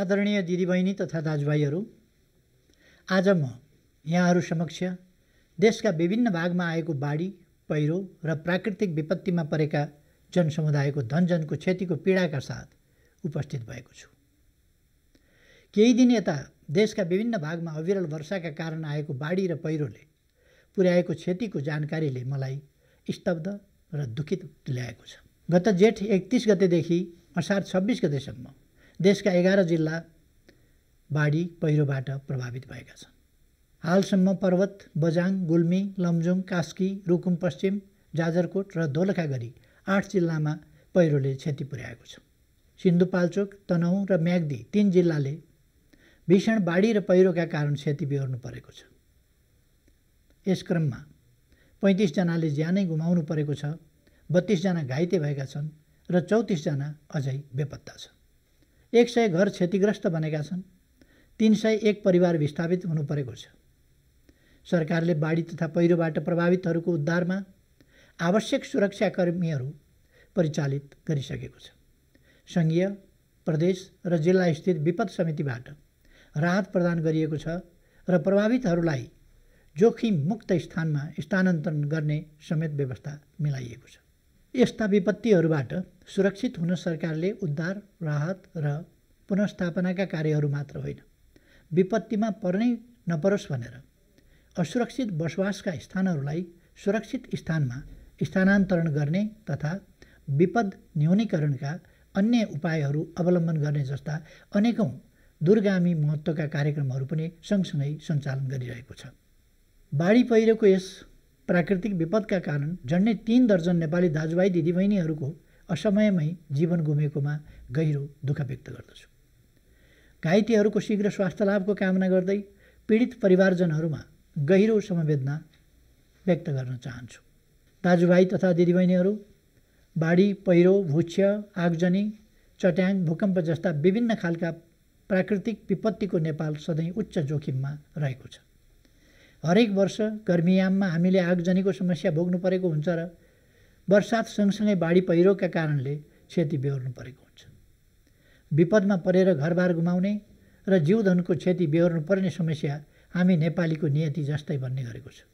आदरणीय दिदीबहिनी तथा दाजुभाइहरू आज म यहाँहरू समक्ष देशका विभिन्न भागमा आएको बाढी पहिरो र प्राकृतिक विपत्तिमा परेका जनसमुदायको धनजनको क्षतिको पीडाका साथ उपस्थित भएको छु केही दिन यता देशका विभिन्न भागमा अविरल वर्षाका कारण आएको बाढी र पहिरोले पुर्याएको क्षतिको जानकारीले मलाई स्तब्ध र दुखित तुल्याएको छ गत जेठ एकतिस गतेदेखि असार छब्बिस गतेसम्म देशका एघार जिल्ला बाढी पहिरोबाट प्रभावित भएका छन् हालसम्म पर्वत बजाङ गुल्मी लमजुङ कास्की रुकुम पश्चिम जाजरकोट र दोलखा गरी आठ जिल्लामा पहिरोले क्षति पुर्याएको छ सिन्धुपाल्चोक तनहुँ र म्याग्दी तीन जिल्लाले भीषण बाढी र पहिरोका कारण क्षति बिहोर्नु परेको छ यस क्रममा पैँतिसजनाले ज्यानै गुमाउनु परेको छ बत्तिसजना घाइते भएका छन् र चौतिसजना अझै बेपत्ता छन् एक सय घर क्षतिग्रस्त बनेका छन् तिन सय एक परिवार विस्थापित हुनु परेको छ सरकारले बाढी तथा पहिरोबाट प्रभावितहरूको उद्धारमा आवश्यक सुरक्षाकर्मीहरू परिचालित गरिसकेको छ सङ्घीय प्रदेश र जिल्ला स्थित विपद समितिबाट राहत प्रदान गरिएको छ र प्रभावितहरूलाई जोखिम मुक्त स्थानमा स्थानान्तरण गर्ने समेत व्यवस्था मिलाइएको छ यस्ता विपत्तिहरूबाट सुरक्षित हुन सरकारले उद्धार राहत र पुनस्थापनाका कार्यहरू मात्र होइन विपत्तिमा पर्नै नपरोस् भनेर असुरक्षित बसोबासका स्थानहरूलाई सुरक्षित स्थानमा स्थानान्तरण गर्ने तथा विपद न्यूनीकरणका अन्य उपायहरू अवलम्बन गर्ने जस्ता अनेकौँ दूरगामी महत्त्वका कार्यक्रमहरू पनि सँगसँगै सञ्चालन गरिरहेको छ बाढी पहिरोको यस प्राकृतिक विपदका कारण झन्डै तिन दर्जन नेपाली दाजुभाइ दिदीबहिनीहरूको असमयमै जीवन गुमेकोमा गहिरो दुःख व्यक्त गर्दछु घाइतेहरूको शीघ्र स्वास्थ्य लाभको कामना गर्दै पीडित परिवारजनहरूमा गहिरो समवेदना व्यक्त गर्न चाहन्छु दाजुभाइ तथा दिदीबहिनीहरू बाढी पहिरो भुच्छ आगजनी चट्याङ भूकम्प जस्ता विभिन्न खालका प्राकृतिक विपत्तिको नेपाल सधैँ उच्च जोखिममा रहेको छ हरेक वर्ष गर्मीयाममा हामीले आगजनीको समस्या भोग्नु परेको हुन्छ र बर्सात सँगसँगै बाढी पहिरोका कारणले क्षति बेहोर्नु परेको हुन्छ विपदमा परेर घरबार गुमाउने र जीवधनको क्षति बेहोर्नु पर्ने समस्या हामी नेपालीको नियति जस्तै भन्ने गरेको छ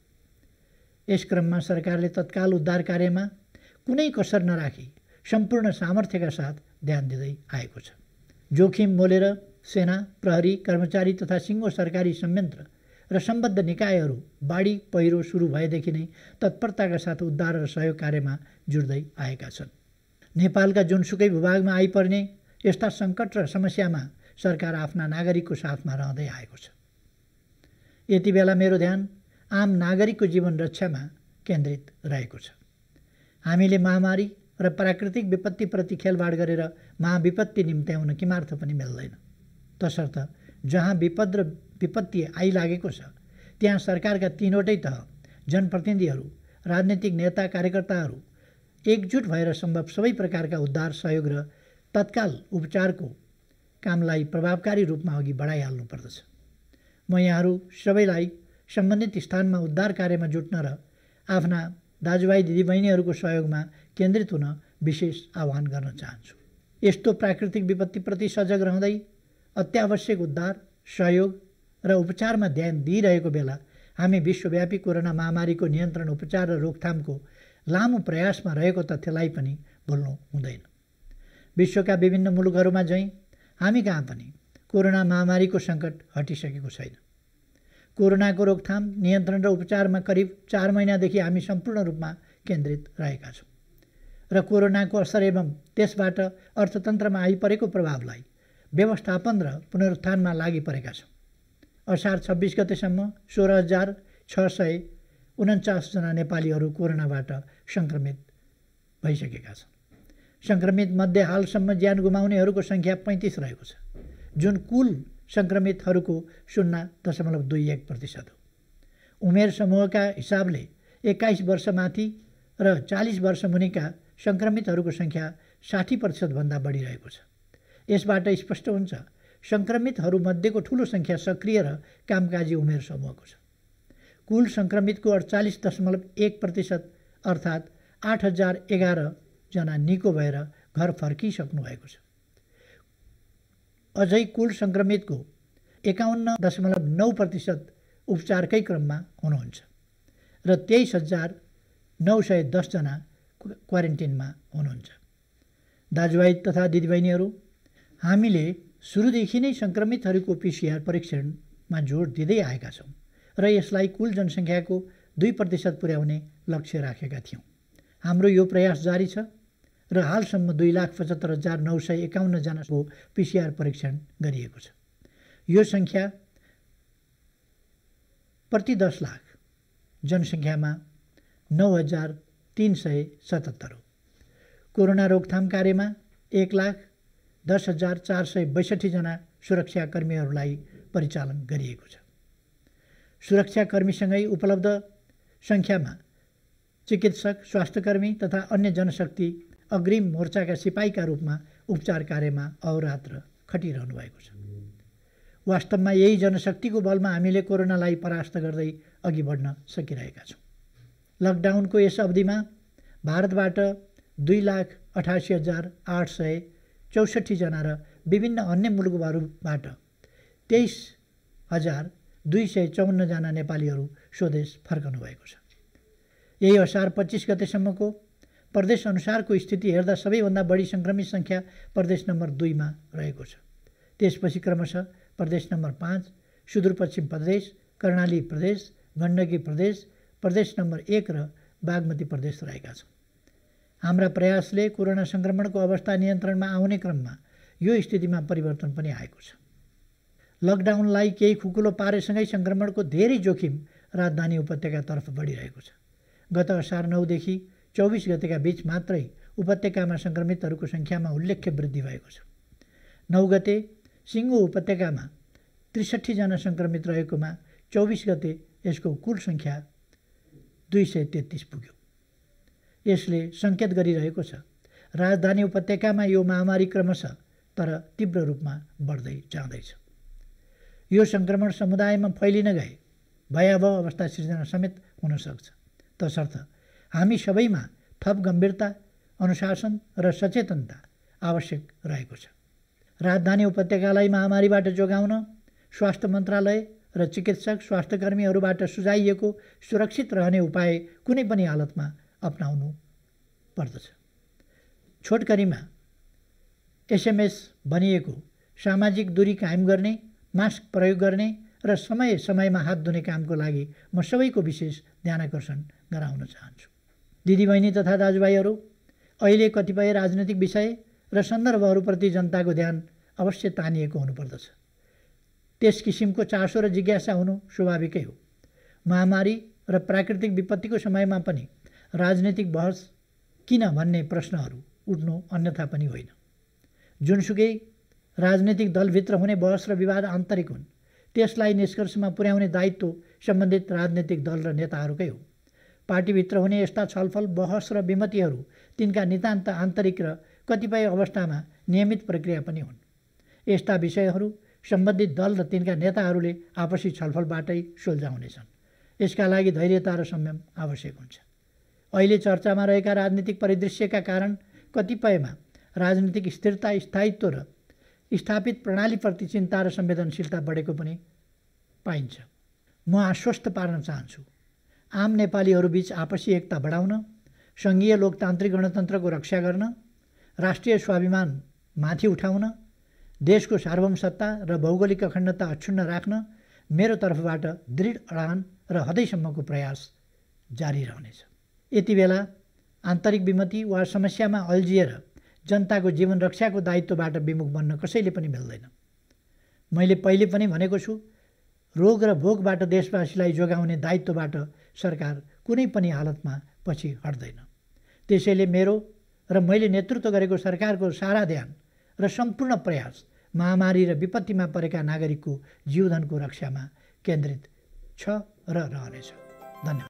यस क्रममा सरकारले तत्काल उद्धार कार्यमा कुनै कसर नराखी सम्पूर्ण सामर्थ्यका साथ ध्यान दिँदै आएको छ जोखिम मोलेर सेना प्रहरी कर्मचारी तथा सिङ्गो सरकारी संयन्त्र र सम्बद्ध निकायहरू बाढी पहिरो सुरु भएदेखि नै तत्परताका साथ उद्धार र सहयोग कार्यमा जुट्दै आएका छन् नेपालका जुनसुकै भूभागमा आइपर्ने यस्ता सङ्कट र समस्यामा सरकार आफ्ना नागरिकको साथमा रहँदै आएको छ यति बेला मेरो ध्यान आम नागरिकको जीवन रक्षामा केन्द्रित रहेको छ हामीले महामारी र प्राकृतिक विपत्तिप्रति खेलबाड गरेर महाविपत्ति निम्त्याउन किमार्थ पनि मिल्दैन तसर्थ जहाँ विपद र विपत्ति आइलागेको छ त्यहाँ सरकारका तिनवटै तह जनप्रतिनिधिहरू राजनैतिक नेता कार्यकर्ताहरू एकजुट भएर सम्भव सबै प्रकारका उद्धार सहयोग र तत्काल उपचारको कामलाई प्रभावकारी रूपमा अघि बढाइहाल्नु पर्दछ म यहाँहरू सबैलाई सम्बन्धित स्थानमा उद्धार कार्यमा जुट्न र आफ्ना दाजुभाइ दिदीबहिनीहरूको सहयोगमा केन्द्रित हुन विशेष आह्वान गर्न चाहन्छु यस्तो प्राकृतिक विपत्तिप्रति सजग रहँदै अत्यावश्यक उद्धार सहयोग र उपचारमा ध्यान दिइरहेको बेला हामी विश्वव्यापी कोरोना महामारीको नियन्त्रण उपचार र रोकथामको लामो प्रयासमा रहेको तथ्यलाई पनि भुल्नु हुँदैन विश्वका विभिन्न मुलुकहरूमा झैँ हामी कहाँ पनि कोरोना महामारीको सङ्कट हटिसकेको छैन कोरोनाको रोकथाम नियन्त्रण र उपचारमा करिब चार महिनादेखि हामी सम्पूर्ण रूपमा केन्द्रित रहेका छौँ र कोरोनाको असर एवं त्यसबाट अर्थतन्त्रमा आइपरेको प्रभावलाई व्यवस्थापन र पुनरुत्थानमा लागिपरेका परेका छौँ असार छब्बिस गतेसम्म सोह्र हजार छ सय उन्चासजना नेपालीहरू कोरोनाबाट सङ्क्रमित भइसकेका छन् सङ्क्रमित मध्ये हालसम्म ज्यान गुमाउनेहरूको सङ्ख्या पैँतिस रहेको छ जुन कुल सङ्क्रमितहरूको शून्य दशमलव दुई एक प्रतिशत हो उमेर समूहका हिसाबले एक्काइस वर्षमाथि र चालिस वर्ष मुनिका सङ्क्रमितहरूको सङ्ख्या साठी प्रतिशतभन्दा बढिरहेको छ यसबाट स्पष्ट हुन्छ सङ्क्रमितहरूमध्येको ठुलो सङ्ख्या सक्रिय र कामकाजी उमेर समूहको छ कुल सङ्क्रमितको अडचालिस दशमलव एक प्रतिशत अर्थात् आठ हजार एघारजना निको भएर घर फर्किसक्नु भएको छ अझै कुल सङ्क्रमितको एकाउन्न दशमलव नौ प्रतिशत उपचारकै क्रममा हुनुहुन्छ र तेइस हजार नौ सय दसजना क्वारेन्टिनमा हुनुहुन्छ दाजुभाइ तथा दिदीबहिनीहरू हामीले सुरुदेखि नै सङ्क्रमितहरूको पिसिआर परीक्षणमा जोड दिँदै आएका छौँ र यसलाई कुल जनसङ्ख्याको दुई प्रतिशत पुर्याउने लक्ष्य राखेका थियौँ हाम्रो यो प्रयास जारी छ र हालसम्म दुई लाख पचहत्तर हजार नौ सय एकाउन्नजनाको पिसिआर परीक्षण गरिएको छ यो सङ्ख्या प्रति दस लाख जनसङ्ख्यामा नौ हजार तिन सय सतहत्तर हो कोरोना रोकथाम कार्यमा एक लाख दस हजार चार सय बैसठीजना सुरक्षाकर्मीहरूलाई परिचालन गरिएको छ सुरक्षाकर्मीसँगै उपलब्ध सङ्ख्यामा चिकित्सक स्वास्थ्यकर्मी तथा अन्य जनशक्ति अग्रिम मोर्चाका सिपाहीका रूपमा उपचार कार्यमा अहोरात्र खटिरहनु भएको छ वास्तवमा यही जनशक्तिको बलमा हामीले कोरोनालाई परास्त गर्दै अघि बढ्न सकिरहेका छौँ लकडाउनको यस अवधिमा भारतबाट दुई लाख अठासी हजार आठ सय चौसठीजना र विभिन्न अन्य मुलुकहरूबाट तेइस हजार दुई सय चौन्नजना नेपालीहरू स्वदेश फर्कनु भएको छ यही असार पच्चिस गतेसम्मको अनुसारको स्थिति हेर्दा सबैभन्दा बढी सङ्क्रमित सङ्ख्या प्रदेश नम्बर दुईमा रहेको छ त्यसपछि क्रमशः प्रदेश नम्बर पाँच सुदूरपश्चिम प्रदेश कर्णाली प्रदेश गण्डकी प्रदेश प्रदेश नम्बर एक र बागमती प्रदेश रहेका छन् हाम्रा प्रयासले कोरोना सङ्क्रमणको अवस्था नियन्त्रणमा आउने क्रममा यो स्थितिमा परिवर्तन पनि आएको छ लकडाउनलाई केही खुकुलो पारेसँगै सङ्क्रमणको धेरै जोखिम राजधानी उपत्यकातर्फ बढिरहेको छ गत असार नौदेखि चौबिस गतेका बिच मात्रै उपत्यकामा सङ्क्रमितहरूको सङ्ख्यामा उल्लेख्य वृद्धि भएको छ नौ गते सिङ्गो उपत्यकामा त्रिसठीजना सङ्क्रमित रहेकोमा चौबिस गते यसको कुल सङ्ख्या दुई सय तेत्तिस पुग्यो यसले सङ्केत गरिरहेको छ राजधानी उपत्यकामा यो महामारी क्रमशः तर तीव्र रूपमा बढ्दै जाँदैछ यो सङ्क्रमण समुदायमा फैलिन गए भयावह अवस्था सिर्जना समेत हुनसक्छ तसर्थ हामी सबैमा थप गम्भीरता अनुशासन र सचेतनता आवश्यक रहेको छ राजधानी उपत्यकालाई महामारीबाट जोगाउन स्वास्थ्य मन्त्रालय र चिकित्सक स्वास्थ्यकर्मीहरूबाट सुझाइएको सुरक्षित रहने उपाय कुनै पनि हालतमा अप्नाउनु पर्दछ छोटकरीमा एसएमएस भनिएको सामाजिक दूरी कायम गर्ने मास्क प्रयोग गर्ने र समय समयमा हात धुने कामको लागि म सबैको विशेष ध्यान आकर्षण गराउन चाहन्छु दिदीबहिनी तथा दाजुभाइहरू अहिले कतिपय राजनैतिक विषय र सन्दर्भहरूप्रति जनताको ध्यान अवश्य तानिएको हुनुपर्दछ त्यस किसिमको चासो र जिज्ञासा हुनु स्वाभाविकै हो महामारी र प्राकृतिक विपत्तिको समयमा पनि राजनैतिक बहस किन भन्ने प्रश्नहरू उठ्नु अन्यथा पनि होइन जुनसुकै राजनैतिक दलभित्र हुने बहस र विवाद आन्तरिक हुन् त्यसलाई निष्कर्षमा पुर्याउने दायित्व सम्बन्धित राजनैतिक दल र नेताहरूकै हो पार्टीभित्र हुने यस्ता छलफल बहस र विमतिहरू तिनका नितान्त आन्तरिक र कतिपय अवस्थामा नियमित प्रक्रिया पनि हुन् यस्ता विषयहरू सम्बन्धित दल र तिनका नेताहरूले आपसी छलफलबाटै सुल्झाउनेछन् यसका लागि धैर्यता र संयम आवश्यक हुन्छ अहिले चर्चामा रहेका राजनीतिक परिदृश्यका कारण कतिपयमा राजनीतिक स्थिरता स्थायित्व र स्थापित प्रणालीप्रति चिन्ता र संवेदनशीलता बढेको पनि पाइन्छ म आश्वस्त पार्न चाहन्छु आम नेपालीहरूबीच आपसी एकता बढाउन सङ्घीय लोकतान्त्रिक गणतन्त्रको रक्षा गर्न राष्ट्रिय स्वाभिमान माथि उठाउन देशको सार्वभौमसत्ता र भौगोलिक अखण्डता अक्षुण्ण राख्न मेरो तर्फबाट दृढ अडान र हदैसम्मको प्रयास जारी रहनेछ यति बेला आन्तरिक विमति वा समस्यामा अल्झिएर जनताको जीवन रक्षाको दायित्वबाट विमुख बन्न कसैले पनि मिल्दैन मैले पहिले पनि भनेको छु रोग र भोगबाट देशवासीलाई जोगाउने दायित्वबाट सरकार कुनै पनि हालतमा पछि हट्दैन त्यसैले मेरो र मैले नेतृत्व गरेको सरकारको सारा ध्यान र सम्पूर्ण प्रयास महामारी र विपत्तिमा परेका नागरिकको जीवधनको रक्षामा केन्द्रित छ र रहनेछ धन्यवाद